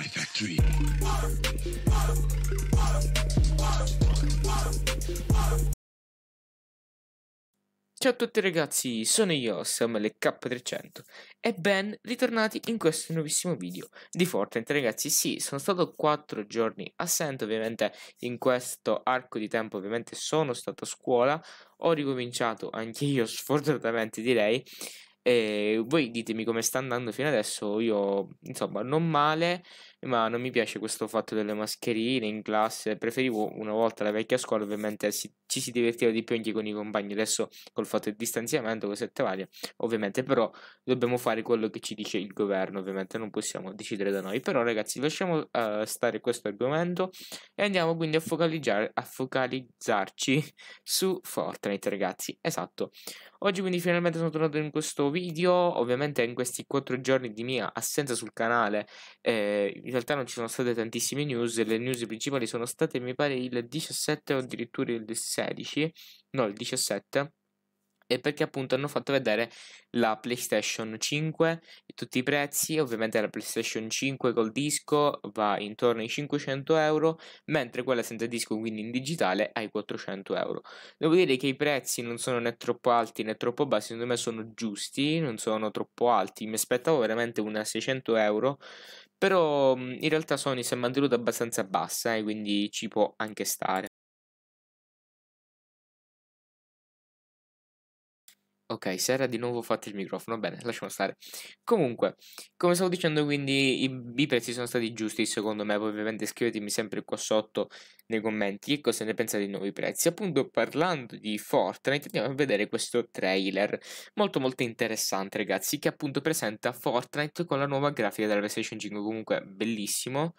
my factory. Ciao a tutti ragazzi, sono io, Samuel K300 e ben ritornati in questo nuovissimo video di Fortnite ragazzi sì, sono stato 4 giorni assente ovviamente in questo arco di tempo ovviamente sono stato a scuola ho ricominciato anche io sfortunatamente direi e voi ditemi come sta andando fino adesso io insomma non male ma non mi piace questo fatto delle mascherine in classe, preferivo una volta la vecchia scuola, ovviamente si, ci si divertiva di più anche con i compagni, adesso col fatto del distanziamento, cosette varie, ovviamente però dobbiamo fare quello che ci dice il governo, ovviamente non possiamo decidere da noi, però ragazzi lasciamo uh, stare questo argomento e andiamo quindi a, focalizzare, a focalizzarci su Fortnite ragazzi, esatto. Oggi quindi finalmente sono tornato in questo video, ovviamente in questi 4 giorni di mia assenza sul canale eh, in realtà non ci sono state tantissime news, le news principali sono state mi pare il 17 o addirittura il 16, no il 17, e perché appunto hanno fatto vedere la PlayStation 5 e tutti i prezzi, ovviamente la PlayStation 5 col disco va intorno ai 500 euro, mentre quella senza disco, quindi in digitale, ai 400 euro. Devo dire che i prezzi non sono né troppo alti né troppo bassi, secondo me sono giusti, non sono troppo alti, mi aspettavo veramente una 600 euro però mhmm, in realtà Sony si è mantenuta abbastanza bassa e eh, quindi ci può anche stare. Ok, si era di nuovo fatto il microfono, bene, lasciamo stare. Comunque, come stavo dicendo, quindi i, i, prezzi sono stati giusti secondo me, poi ovviamente scrivetemi sempre qua sotto nei commenti che cosa ne pensate dei nuovi prezzi. Appunto, parlando di Fortnite, andiamo a vedere questo trailer, molto molto interessante ragazzi, che appunto presenta Fortnite con la nuova grafica della PlayStation 5, comunque bellissimo.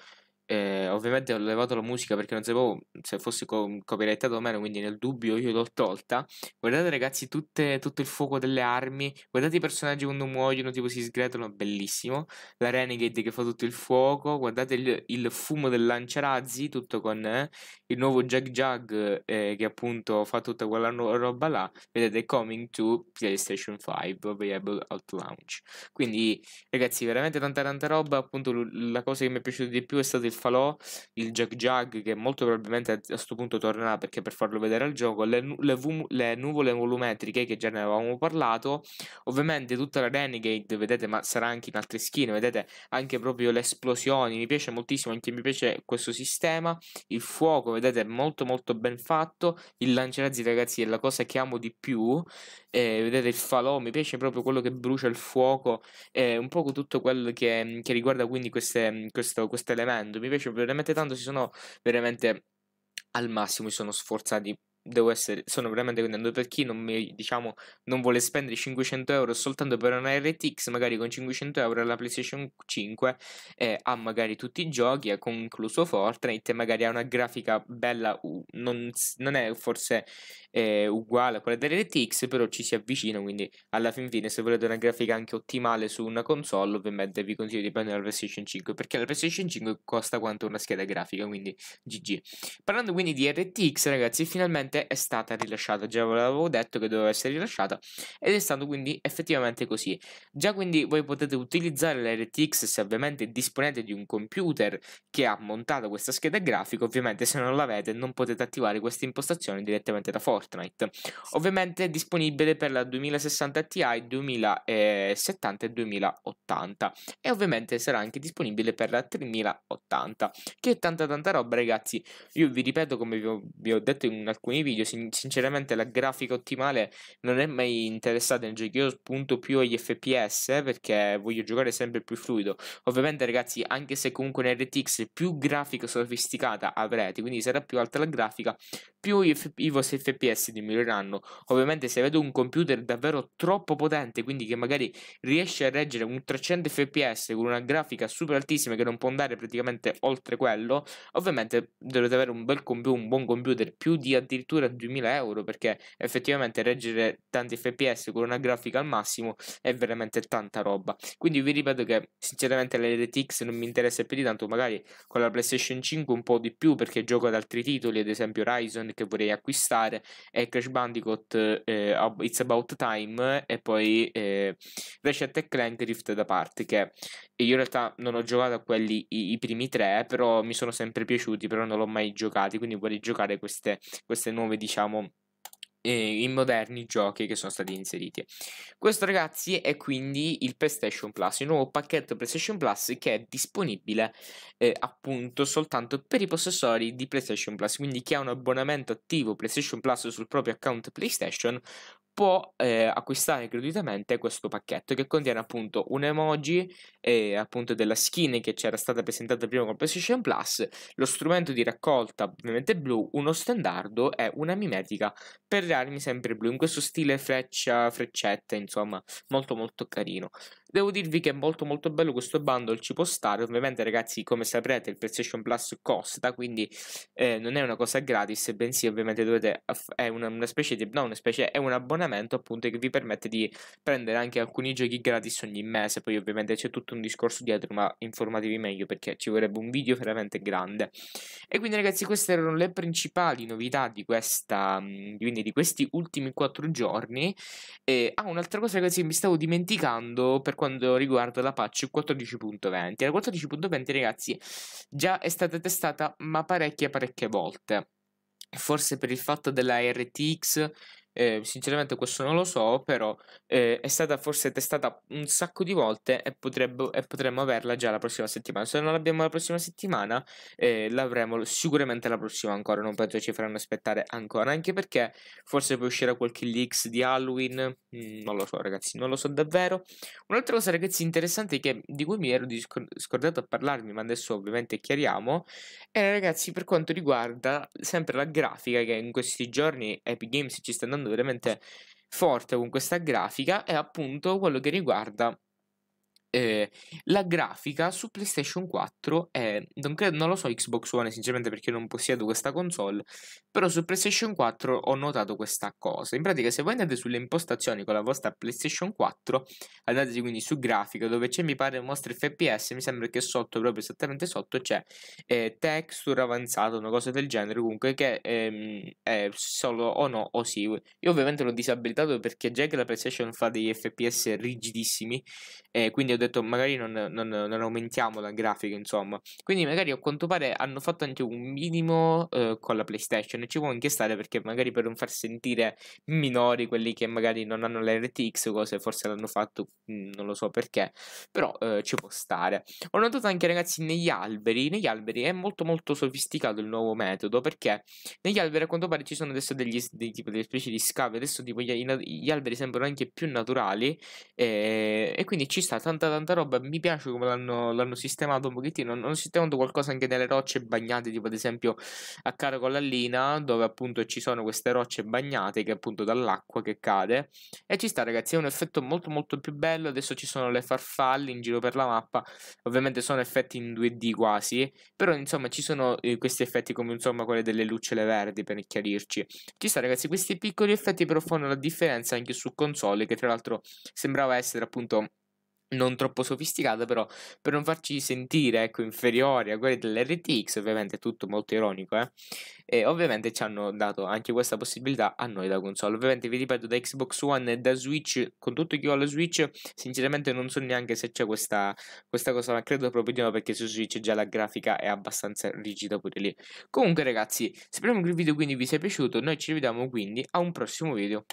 Eh, ovviamente ho levato la musica perché non sapevo se fosse co- copyrightato o meno, quindi nel dubbio io l'ho tolta. Guardate ragazzi tutte, tutto il fuoco delle armi, guardate i personaggi quando muoiono, tipo si sgretolano, bellissimo. La Renegade che fa tutto il fuoco, guardate il, il fumo del lanciarazzi, tutto con eh, il nuovo Jug Jug eh, che appunto fa tutta quella no- roba là. Vedete, coming to PlayStation 5, available out launch. Quindi ragazzi veramente tanta tanta roba, appunto l- la cosa che mi è piaciuta di più è stato il Buffalo, il Jag Jag che molto probabilmente a questo punto tornerà perché per farlo vedere al gioco, le, le, vu- le, nuvole volumetriche che già ne avevamo parlato, ovviamente tutta la Renegade, vedete, ma sarà anche in altre skin, vedete anche proprio le esplosioni, mi piace moltissimo, anche mi piace questo sistema, il fuoco, vedete, molto molto ben fatto, il lanciarazzi ragazzi è la cosa che amo di più, eh, vedete il falò, mi piace proprio quello che brucia il fuoco, eh, un po' tutto quello che, che riguarda quindi queste, questo elemento, mi piace veramente tanto, si sono veramente al massimo, si sono sforzati devo essere, sono veramente contento per chi non, mi, diciamo, non vuole spendere 500 euro soltanto per una RTX, magari con 500 euro la PlayStation 5 eh, ha magari tutti i giochi, ha concluso Fortnite, magari ha una grafica bella, non, non è forse eh, uguale a quella dell'RTX, però ci si avvicina, quindi alla fin fine se volete una grafica anche ottimale su una console, ovviamente vi consiglio di prendere la PlayStation 5, perché la PlayStation 5 costa quanto una scheda grafica, quindi GG. Parlando quindi di RTX, ragazzi, finalmente effettivamente è stata rilasciata. Già ve l'avevo detto che doveva essere rilasciata ed è stato quindi effettivamente così. Già quindi voi potete utilizzare la RTX se ovviamente disponete di un computer che ha montato questa scheda grafica. Ovviamente se non l'avete non potete attivare queste impostazioni direttamente da Fortnite. Ovviamente è disponibile per la 2060 Ti, 2070 e 2080 e ovviamente sarà anche disponibile per la 3080 che è tanta tanta roba ragazzi. Io vi ripeto come vi ho, detto in alcuni miei video, sin- sinceramente la grafica ottimale non è mai interessata nel giochi, io punto più agli FPS perché voglio giocare sempre più fluido. Ovviamente ragazzi, anche se comunque in RTX più grafica sofisticata avrete, quindi sarà più alta la grafica, più i, f- i vostri FPS diminuiranno. Ovviamente se avete un computer davvero troppo potente, quindi che magari riesce a reggere un 300 fps con una grafica super altissima che non può andare praticamente oltre quello, ovviamente dovete avere un bel computer, un buon computer più di addirittura addirittura 2000 euro perché effettivamente reggere tanti fps con una grafica al massimo è veramente tanta roba quindi vi ripeto che sinceramente l'RTX non mi interessa più di tanto magari con la PlayStation 5 un po' di più perché gioco ad altri titoli ad esempio Horizon che vorrei acquistare e Crash Bandicoot eh, It's About Time e poi eh, Ratchet Clank Rift da parte che io in realtà non ho giocato a quelli i, i, primi tre, però mi sono sempre piaciuti, però non l'ho mai giocato, quindi vorrei giocare queste, queste nuove, diciamo, eh, i moderni giochi che sono stati inseriti. Questo ragazzi è quindi il PlayStation Plus, il nuovo pacchetto PlayStation Plus che è disponibile eh, appunto soltanto per i possessori di PlayStation Plus, quindi chi ha un abbonamento attivo PlayStation Plus sul proprio account PlayStation può eh, acquistare gratuitamente questo pacchetto che contiene appunto un emoji eh, appunto della skin che c'era stata presentata prima con PlayStation Plus, lo strumento di raccolta ovviamente blu, uno standardo e una mimetica per le armi sempre blu in questo stile freccia, freccette, insomma, molto molto carino. Devo dirvi che è molto molto bello questo bundle, ci può stare, ovviamente ragazzi come saprete il PlayStation Plus costa, quindi eh, non è una cosa gratis, bensì ovviamente dovete, è una, una specie di, no una specie, è un abbonamento appunto che vi permette di prendere anche alcuni giochi gratis ogni mese, poi ovviamente c'è tutto un discorso dietro, ma informatevi meglio perché ci vorrebbe un video veramente grande. E quindi ragazzi queste erano le principali novità di questa, mm, quindi di questi ultimi 4 giorni, e, ah un'altra cosa ragazzi mi stavo dimenticando per quando riguarda la patch 14.20. La 14.20 ragazzi già è stata testata ma parecchie parecchie volte. Forse per il fatto della RTX eh, sinceramente questo non lo so, però eh, è stata forse testata un sacco di volte e, potrebbe, e, potremmo averla già la prossima settimana. Se non l'abbiamo la prossima settimana, eh, l'avremo sicuramente la prossima ancora. Non penso ci faranno aspettare ancora, anche perché forse poi uscirà qualche leaks di Halloween. Mm, non lo so, ragazzi, non lo so davvero. Un'altra cosa, ragazzi, interessante che, di cui mi ero scordato a parlarmi, ma adesso ovviamente chiariamo, era ragazzi per quanto riguarda sempre la grafica che in questi giorni Epic Games ci stanno andando veramente forte con questa grafica è appunto quello che riguarda eh, la grafica su PlayStation 4 è, non, credo, non lo so Xbox One sinceramente perché non possiedo questa console, però su PlayStation 4 ho notato questa cosa. In pratica se voi andate sulle impostazioni con la vostra PlayStation 4, andate quindi su grafica dove c'è mi pare mostra FPS, mi sembra che sotto, proprio esattamente sotto c'è eh, texture avanzato, una cosa del genere comunque che ehm, è solo o no o sì. Io ovviamente l'ho disabilitato perché già che la PlayStation fa degli FPS rigidissimi, eh, quindi è detto magari non, non, non, aumentiamo la grafica, insomma. Quindi magari a quanto pare hanno fatto anche un minimo eh, con la PlayStation ci può anche stare perché magari per non far sentire minori quelli che magari non hanno l'RTX o cose, forse l'hanno fatto, mm, non lo so perché, però eh, ci può stare. Ho notato anche ragazzi negli alberi, negli alberi è molto molto sofisticato il nuovo metodo perché negli alberi a quanto pare ci sono adesso degli, dei, tipo, delle specie di scavi, adesso tipo gli, gli alberi sembrano anche più naturali eh, e quindi ci sta tanta tanta roba. Mi piace come l'hanno, l'hanno sistemato un pochettino. Hanno sistemato qualcosa anche nelle rocce bagnate, tipo ad esempio a Caracolallina, dove appunto ci sono queste rocce bagnate che appunto dall'acqua che cade. E ci sta, ragazzi, è un effetto molto molto più bello. Adesso ci sono le farfalle in giro per la mappa. Ovviamente sono effetti in 2D quasi. Però, insomma, ci sono eh, questi effetti come insomma quelle delle lucciole verdi per chiarirci. Ci sta, ragazzi, questi piccoli effetti però fanno la differenza anche su console, che tra l'altro sembrava essere appunto non troppo sofisticata, però per non farci sentire ecco, inferiori a quelli dell'RTX, ovviamente è tutto molto ironico, eh? e ovviamente ci hanno dato anche questa possibilità a noi da console. Ovviamente vi ripeto, da Xbox One e da Switch, con tutto che ho alla Switch, sinceramente non so neanche se c'è questa, questa cosa, ma credo proprio di no, perché su Switch già la grafica è abbastanza rigida pure lì. Comunque ragazzi, speriamo che il video quindi vi sia piaciuto, noi ci vediamo quindi a un prossimo video.